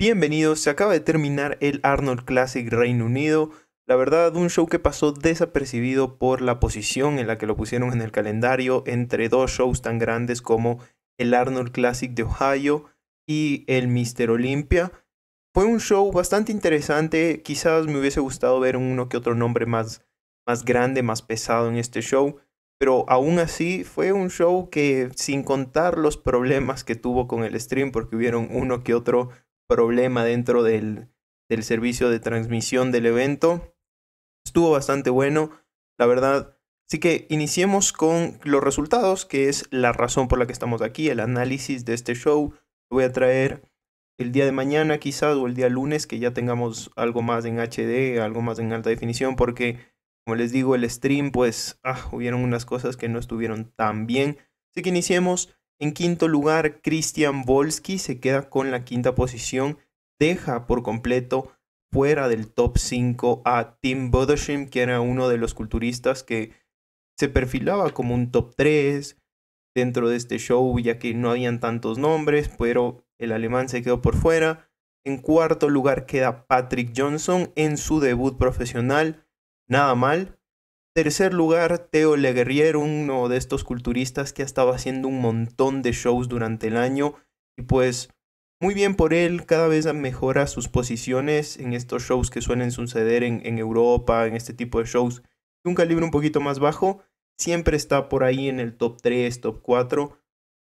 Bienvenidos, se acaba de terminar el Arnold Classic Reino Unido. La verdad, un show que pasó desapercibido por la posición en la que lo pusieron en el calendario entre dos shows tan grandes como el Arnold Classic de Ohio y el Mr. Olympia. Fue un show bastante interesante, quizás me hubiese gustado ver uno que otro nombre más, más grande, más pesado en este show, pero aún así fue un show que sin contar los problemas que tuvo con el stream, porque hubieron uno que otro problema dentro del, servicio de transmisión del evento. Estuvo bastante bueno, la verdad. Así que iniciemos con los resultados, que es la razón por la que estamos aquí, el análisis de este show. Lo voy a traer el día de mañana quizás o el día lunes, que ya tengamos algo más en HD, algo más en alta definición, porque como les digo, el stream, pues, ah, hubieron unas cosas que no estuvieron tan bien. Así que iniciemos en quinto lugar, Christian Volsky se queda con la quinta posición, deja por completo fuera del top 5 a Tim Bodoshim, que era uno de los culturistas que se perfilaba como un top 3 dentro de este show, ya que no habían tantos nombres, pero el alemán se quedó por fuera. En cuarto lugar queda Patrick Johnson en su debut profesional, nada mal, tercer lugar, Teo Leguerrier, uno de estos culturistas que ha estado haciendo un montón de shows durante el año. Y pues, muy bien por él, cada vez mejora sus posiciones en estos shows que suelen suceder en, en Europa, en este tipo de shows. Un calibre un poquito más bajo, siempre está por ahí en el top 3, top 4.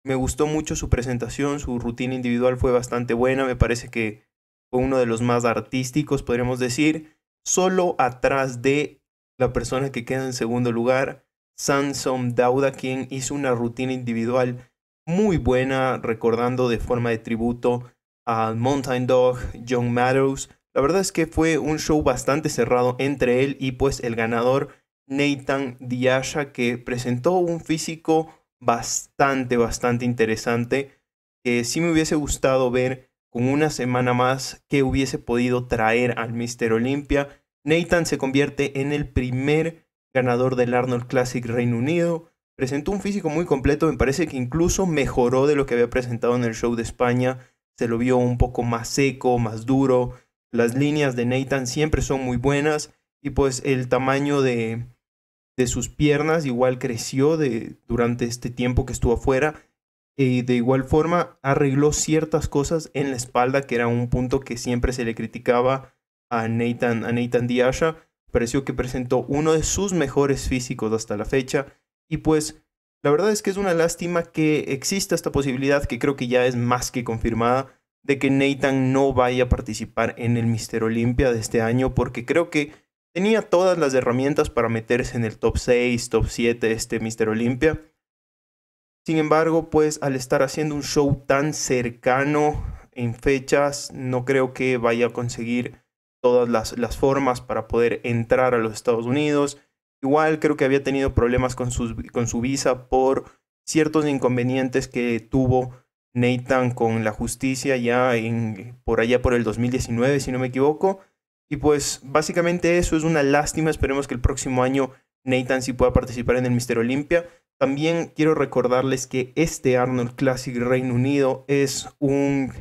Me gustó mucho su presentación, su rutina individual fue bastante buena, me parece que fue uno de los más artísticos, podríamos decir. Solo atrás de la persona que queda en segundo lugar, Sansom Dauda, quien hizo una rutina individual muy buena, recordando de forma de tributo a Mountain Dog, John Meadows. La verdad es que fue un show bastante cerrado entre él y pues el ganador Nathan Diasha, que presentó un físico bastante, bastante interesante, que sí me hubiese gustado ver con una semana más que hubiese podido traer al Mr. Olympia. Nathan se convierte en el primer ganador del Arnold Classic Reino Unido. Presentó un físico muy completo, me parece que incluso mejoró de lo que había presentado en el show de España. Se lo vio un poco más seco, más duro. Las líneas de Nathan siempre son muy buenas y pues el tamaño de, de sus piernas igual creció de, durante este tiempo que estuvo afuera. Y de igual forma arregló ciertas cosas en la espalda, que era un punto que siempre se le criticaba a Nathan, a Nathan Diasha, pareció que presentó uno de sus mejores físicos hasta la fecha. Y pues la verdad es que es una lástima que exista esta posibilidad, que creo que ya es más que confirmada, de que Nathan no vaya a participar en el Mister Olympia de este año, porque creo que tenía todas las herramientas para meterse en el top 6, top 7 este Mister Olympia Sin embargo, pues al estar haciendo un show tan cercano en fechas, no creo que vaya a conseguir todas las, formas para poder entrar a los Estados Unidos. Igual creo que había tenido problemas con, sus, con su visa por ciertos inconvenientes que tuvo Nathan con la justicia ya en, por allá por el 2019, si no me equivoco. Y pues básicamente eso es una lástima. Esperemos que el próximo año Nathan sí pueda participar en el Mister Olympia. También quiero recordarles que este Arnold Classic Reino Unido es un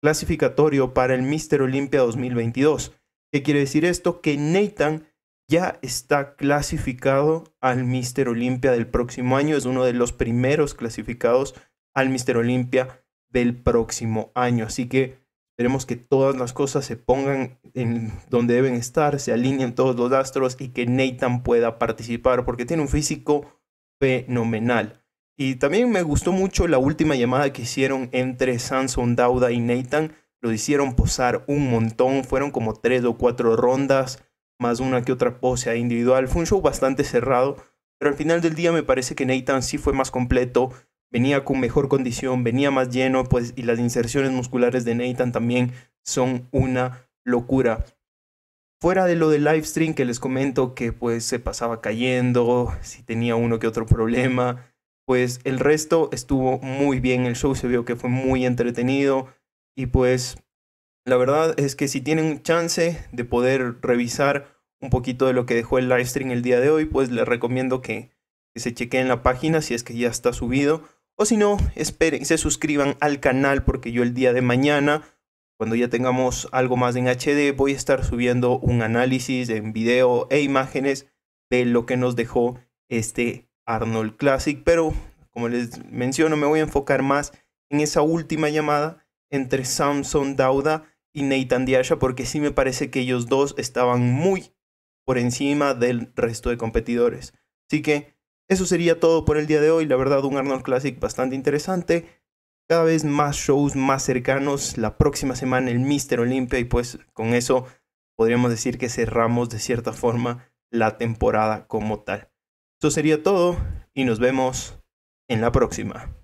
clasificatorio para el Mister Olympia 2022. ¿Qué quiere decir esto? Que Nathan ya está clasificado al Mister Olimpia del próximo año. Es uno de los primeros clasificados al Mister Olimpia del próximo año. Así que esperemos que todas las cosas se pongan en donde deben estar, se alineen todos los astros y que Nathan pueda participar porque tiene un físico fenomenal. Y también me gustó mucho la última llamada que hicieron entre Samson Dauda y Nathan lo hicieron posar un montón, fueron como tres o cuatro rondas, más una que otra pose individual. Fue un show bastante cerrado, pero al final del día me parece que Nathan sí fue más completo, venía con mejor condición, venía más lleno, pues, y las inserciones musculares de Nathan también son una locura. Fuera de lo del live stream que les comento que pues se pasaba cayendo, si tenía uno que otro problema, pues el resto estuvo muy bien, el show se vio que fue muy entretenido, y pues la verdad es que si tienen chance de poder revisar un poquito de lo que dejó el live stream el día de hoy, pues les recomiendo que, se chequen la página si es que ya está subido. O si no, esperen, se suscriban al canal porque yo el día de mañana, cuando ya tengamos algo más en HD, voy a estar subiendo un análisis en video e imágenes de lo que nos dejó este Arnold Classic. Pero, como les menciono, me voy a enfocar más en esa última llamada entre Samson Dauda y Nathan Diasha, porque sí me parece que ellos dos estaban muy por encima del resto de competidores. Así que eso sería todo por el día de hoy. La verdad, un Arnold Classic bastante interesante. Cada vez más shows más cercanos. La próxima semana el Mister Olympia y pues con eso podríamos decir que cerramos de cierta forma la temporada como tal. Eso sería todo y nos vemos en la próxima.